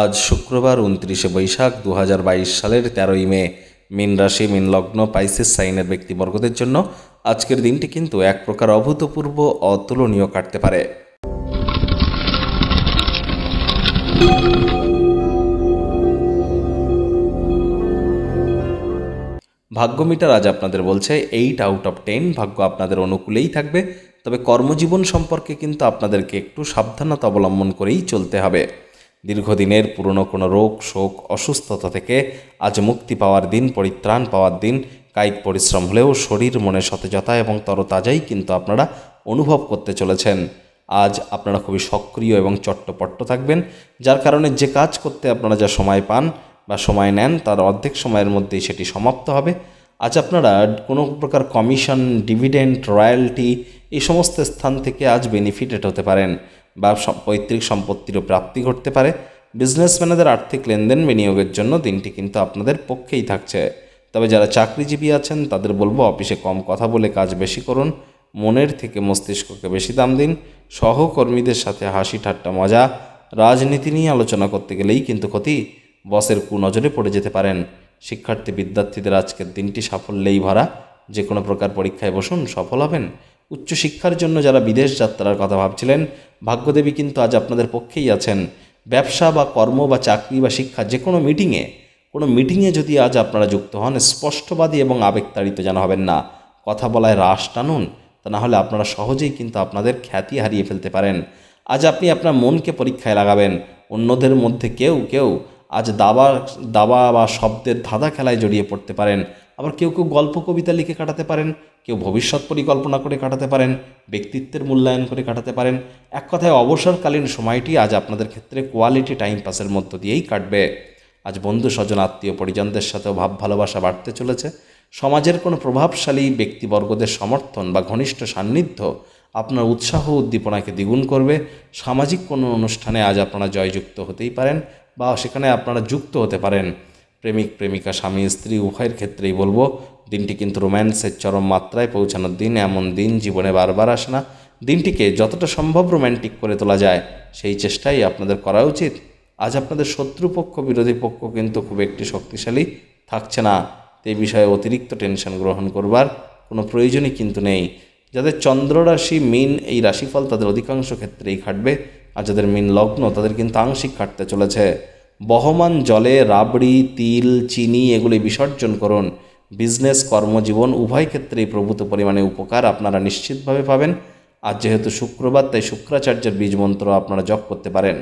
আজ শুক্রবার উনত্রিশে বৈশাখ দু সালের তেরোই মে মিন রাশি মিন লগ্ন পাইসিস সাইনের ব্যক্তিবর্গদের জন্য আজকের দিনটি কিন্তু এক প্রকার অভূতপূর্ব অতুলনীয় কাটতে পারে ভাগ্যমিটার আজ আপনাদের বলছে এইট আউট অফ টেন ভাগ্য আপনাদের অনুকূলেই থাকবে তবে কর্মজীবন সম্পর্কে কিন্তু আপনাদেরকে একটু সাবধানতা অবলম্বন করেই চলতে হবে দীর্ঘদিনের পুরনো কোনো রোগ শোক অসুস্থতা থেকে আজ মুক্তি পাওয়ার দিন পরিত্রাণ পাওয়ার দিন কায়িক পরিশ্রম হলেও শরীর মনে সতেজতা এবং তরতাজাই কিন্তু আপনারা অনুভব করতে চলেছেন আজ আপনারা খুবই সক্রিয় এবং চট্টপট্ট থাকবেন যার কারণে যে কাজ করতে আপনারা যা সময় পান বা সময় নেন তার অর্ধেক সময়ের মধ্যেই সেটি সমাপ্ত হবে আজ আপনারা কোনো প্রকার কমিশন ডিভিডেন্ট রয়্যালটি এই সমস্ত স্থান থেকে আজ বেনিফিটেড হতে পারেন বা পৈতৃক সম্পত্তিরও প্রাপ্তি ঘটতে পারে বিজনেসম্যানেদের আর্থিক লেনদেন বিনিয়োগের জন্য দিনটি কিন্তু আপনাদের পক্ষেই থাকছে তবে যারা চাকরিজীবী আছেন তাদের বলবো অফিসে কম কথা বলে কাজ বেশি করুন মনের থেকে মস্তিষ্ককে বেশি দাম দিন সহকর্মীদের সাথে হাসি ঠাট্টা মজা রাজনীতি নিয়ে আলোচনা করতে গেলেই কিন্তু ক্ষতি বসের কুনজরে পড়ে যেতে পারেন শিক্ষার্থী বিদ্যার্থীদের আজকের দিনটি সাফল্যেই ভরা যে কোনো প্রকার পরীক্ষায় বসুন সফল হবেন উচ্চশিক্ষার জন্য যারা বিদেশ যাত্রার কথা ভাবছিলেন ভাগ্যদেবী কিন্তু আজ আপনাদের পক্ষেই আছেন ব্যবসা বা কর্ম বা চাকরি বা শিক্ষা যে কোনো মিটিংয়ে কোনো মিটিংয়ে যদি আজ আপনারা যুক্ত হন স্পষ্টবাদী এবং আবেগতাড়িত যেন হবেন না কথা বলায় রাশ টানুন তা না হলে আপনারা সহজেই কিন্তু আপনাদের খ্যাতি হারিয়ে ফেলতে পারেন আজ আপনি আপনার মনকে পরীক্ষায় লাগাবেন অন্যদের মধ্যে কেউ কেউ আজ দাবা দাবা বা শব্দের ধাঁধা খেলায় জড়িয়ে পড়তে পারেন আবার কেউ কেউ গল্প কবিতা লিখে কাটাতে পারেন কেউ ভবিষ্যৎ পরিকল্পনা করে কাটাতে পারেন ব্যক্তিত্বের মূল্যায়ন করে কাটাতে পারেন এক কথায় অবসরকালীন সময়টি আজ আপনাদের ক্ষেত্রে কোয়ালিটি টাইম পাসের মধ্য দিয়েই কাটবে আজ বন্ধু স্বজন আত্মীয় পরিজনদের সাথেও ভাব ভালোবাসা বাড়তে চলেছে সমাজের কোনো প্রভাবশালী ব্যক্তিবর্গদের সমর্থন বা ঘনিষ্ঠ সান্নিধ্য আপনার উৎসাহ উদ্দীপনাকে দ্বিগুণ করবে সামাজিক কোনো অনুষ্ঠানে আজ আপনারা জয়যুক্ত হতেই পারেন বা সেখানে আপনারা যুক্ত হতে পারেন প্রেমিক প্রেমিকা স্বামী স্ত্রী উভয়ের ক্ষেত্রেই বলবো দিনটি কিন্তু রোম্যান্সের চরম মাত্রায় পৌঁছানোর দিন এমন দিন জীবনে বারবার আসে না দিনটিকে যতটা সম্ভব রোম্যান্টিক করে তোলা যায় সেই চেষ্টাই আপনাদের করা উচিত আজ আপনাদের শত্রুপক্ষ বিরোধী পক্ষ কিন্তু খুব একটি শক্তিশালী থাকছে না তে বিষয়ে অতিরিক্ত টেনশন গ্রহণ করবার কোনো প্রয়োজনই কিন্তু নেই যাদের চন্দ্র রাশি মিন এই রাশিফল তাদের অধিকাংশ ক্ষেত্রেই খাটবে আর যাদের মিন লগ্ন তাদের কিন্তু আংশিক খাটতে চলেছে বহমান জলে রাবড়ি তিল চিনি এগুলি বিসর্জন করুন বিজনেস কর্মজীবন উভয় ক্ষেত্রেই প্রভূত পরিমাণে উপকার আপনারা নিশ্চিতভাবে পাবেন আর যেহেতু শুক্রবার তাই শুক্রাচার্যের বীজ মন্ত্র আপনারা জপ করতে পারেন